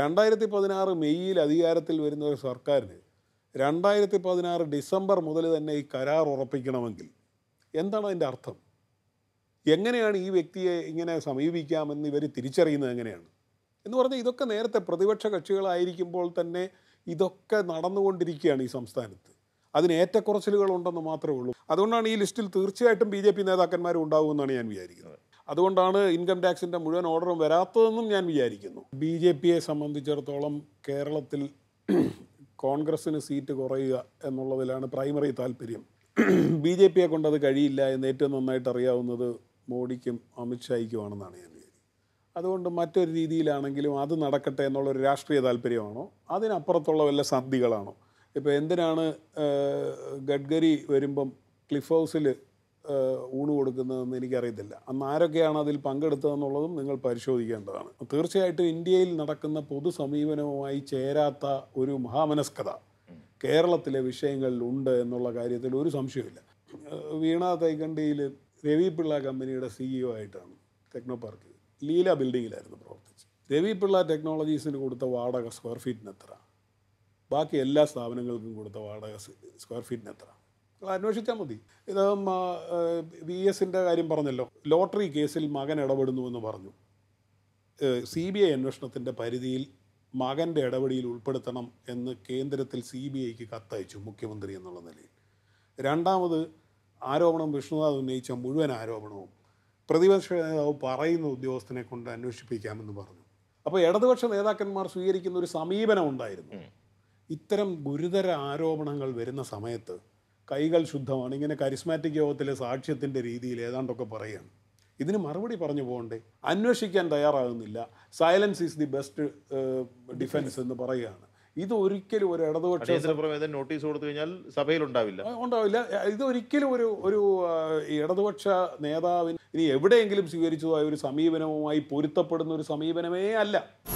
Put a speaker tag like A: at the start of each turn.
A: രണ്ടായിരത്തി പതിനാറ് മെയ്യിൽ അധികാരത്തിൽ വരുന്ന ഒരു സർക്കാരിന് രണ്ടായിരത്തി പതിനാറ് ഡിസംബർ മുതൽ തന്നെ ഈ കരാർ ഉറപ്പിക്കണമെങ്കിൽ എന്താണ് അതിൻ്റെ അർത്ഥം എങ്ങനെയാണ് ഈ വ്യക്തിയെ ഇങ്ങനെ സമീപിക്കാമെന്ന് ഇവർ തിരിച്ചറിയുന്നത് എങ്ങനെയാണ് എന്ന് പറഞ്ഞാൽ ഇതൊക്കെ നേരത്തെ പ്രതിപക്ഷ കക്ഷികളായിരിക്കുമ്പോൾ തന്നെ ഇതൊക്കെ നടന്നുകൊണ്ടിരിക്കുകയാണ് ഈ സംസ്ഥാനത്ത് അതിന് ഏറ്റക്കുറച്ചിലുകൾ ഉണ്ടെന്ന് മാത്രമേ ഉള്ളൂ അതുകൊണ്ടാണ് ഈ ലിസ്റ്റിൽ തീർച്ചയായിട്ടും ബി ജെ പി നേതാക്കന്മാരും ഉണ്ടാകുമെന്നാണ് ഞാൻ വിചാരിക്കുന്നത് അതുകൊണ്ടാണ് ഇൻകം ടാക്സിൻ്റെ മുഴുവൻ ഓർഡറും വരാത്തതെന്നും ഞാൻ വിചാരിക്കുന്നു ബി ജെ പിയെ സംബന്ധിച്ചിടത്തോളം കേരളത്തിൽ കോൺഗ്രസ്സിന് സീറ്റ് കുറയുക എന്നുള്ളതിലാണ് പ്രൈമറി താല്പര്യം ബി ജെ പിയെ കൊണ്ട് അത് കഴിയില്ല എന്ന് ഏറ്റവും നന്നായിട്ട് അറിയാവുന്നത് മോഡിക്കും അമിത്ഷായ്ക്കുമാണെന്നാണ് ഞാൻ അതുകൊണ്ട് മറ്റൊരു രീതിയിലാണെങ്കിലും അത് നടക്കട്ടെ എന്നുള്ളൊരു രാഷ്ട്രീയ താല്പര്യമാണോ അതിനപ്പുറത്തുള്ള വല്ല സന്ധികളാണോ ഇപ്പോൾ എന്തിനാണ് ഗഡ്കരി വരുമ്പം ക്ലിഫ് ഹൗസിൽ ഊണ് കൊടുക്കുന്നതെന്ന് എനിക്കറിയത്തില്ല അന്ന് ആരൊക്കെയാണ് അതിൽ പങ്കെടുത്തതെന്നുള്ളതും നിങ്ങൾ പരിശോധിക്കേണ്ടതാണ് തീർച്ചയായിട്ടും ഇന്ത്യയിൽ നടക്കുന്ന പൊതു സമീപനവുമായി ചേരാത്ത ഒരു മഹാമനസ്കത കേരളത്തിലെ വിഷയങ്ങളിലുണ്ട് എന്നുള്ള കാര്യത്തിൽ ഒരു സംശയമില്ല വീണ തൈക്കണ്ടിയിൽ രവി പിള്ള കമ്പനിയുടെ സിഇഒ e ആയിട്ടാണ് ടെക്നോ പാർക്കിൽ ലീല ബിൽഡിങ്ങിലായിരുന്നു പ്രവർത്തിച്ചത് രവി പിള്ള ടെക്നോളജീസിന് കൊടുത്ത വാടക സ്ക്വയർ ഫീറ്റിന് എത്ര ബാക്കി എല്ലാ സ്ഥാപനങ്ങൾക്കും കൊടുത്ത വാടക സ്ക്വയർ ഫീറ്റിന് എത്ര അന്വേഷിച്ചാൽ മതി ഇത് വി എസിൻ്റെ കാര്യം പറഞ്ഞല്ലോ ലോട്ടറി കേസിൽ മകൻ ഇടപെടുന്നു എന്ന് പറഞ്ഞു സി ബി ഐ അന്വേഷണത്തിൻ്റെ പരിധിയിൽ മകൻ്റെ ഇടപെടിയിൽ ഉൾപ്പെടുത്തണം എന്ന് കേന്ദ്രത്തിൽ സി ബി ഐക്ക് കത്തയച്ചു മുഖ്യമന്ത്രി എന്നുള്ള നിലയിൽ രണ്ടാമത് ആരോപണം വിഷ്ണുനാഥ് ഉന്നയിച്ച മുഴുവൻ ആരോപണവും പ്രതിപക്ഷ നേതാവ് പറയുന്ന ഉദ്യോഗസ്ഥനെ കൊണ്ട് അന്വേഷിപ്പിക്കാമെന്ന് പറഞ്ഞു അപ്പോൾ ഇടതുപക്ഷ നേതാക്കന്മാർ സ്വീകരിക്കുന്ന ഒരു സമീപനം ഉണ്ടായിരുന്നു ഇത്തരം ഗുരുതര ആരോപണങ്ങൾ വരുന്ന സമയത്ത് കൈകൾ ശുദ്ധമാണ് ഇങ്ങനെ കരിസ്മാറ്റിക് യോഗത്തിലെ സാക്ഷ്യത്തിൻ്റെ രീതിയിൽ ഏതാണ്ടൊക്കെ പറയുകയാണ് ഇതിന് മറുപടി പറഞ്ഞു പോകണ്ടേ അന്വേഷിക്കാൻ തയ്യാറാകുന്നില്ല silence is the best defence എന്ന് പറയുകയാണ് ഇത് ഒരിക്കലും ഒരു ഇടതുപക്ഷ നോട്ടീസ് കൊടുത്തു കഴിഞ്ഞാൽ സഭയിൽ ഉണ്ടാവില്ല ഉണ്ടാവില്ല ഇത് ഒരിക്കലും ഒരു ഒരു ഇടതുപക്ഷ നേതാവിന് ഇനി എവിടെയെങ്കിലും സ്വീകരിച്ചതായ ഒരു സമീപനവുമായി പൊരുത്തപ്പെടുന്ന ഒരു സമീപനമേ അല്ല